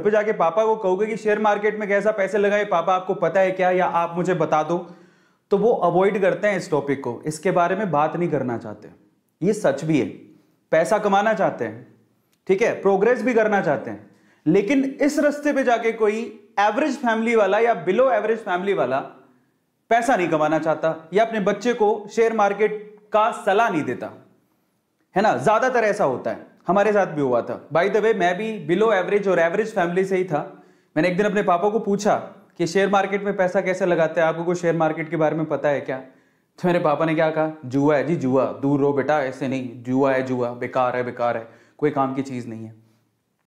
घर पे जाके पापा को कहोगे कि शेयर मार्केट में कैसा पैसे लगाए पापा आपको पता है क्या या आप मुझे बता दो तो वो अवॉइड करते हैं इस टॉपिक को इसके बारे में बात नहीं करना चाहते ये सच भी है पैसा कमाना चाहते हैं ठीक है प्रोग्रेस भी करना चाहते हैं लेकिन इस रस्ते पे जाके कोई एवरेज फैमिली वाला या बिलो एवरेज फैमिली वाला पैसा नहीं कमाना चाहता या अपने बच्चे को शेयर मार्केट का सलाह नहीं देता है ना ज्यादातर ऐसा होता है हमारे साथ भी हुआ था बाई द वे मैं भी बिलो एवरेज और एवरेज फैमिली से ही था मैंने एक दिन अपने पापा को पूछा कि शेयर मार्केट में पैसा कैसे लगाते हैं आपको कोई शेयर मार्केट के बारे में पता है क्या तो मेरे पापा ने क्या कहा जुआ है जी जुआ दूर रहो बेटा ऐसे नहीं जुआ है जुआ बेकार है बेकार है कोई काम की चीज़ नहीं है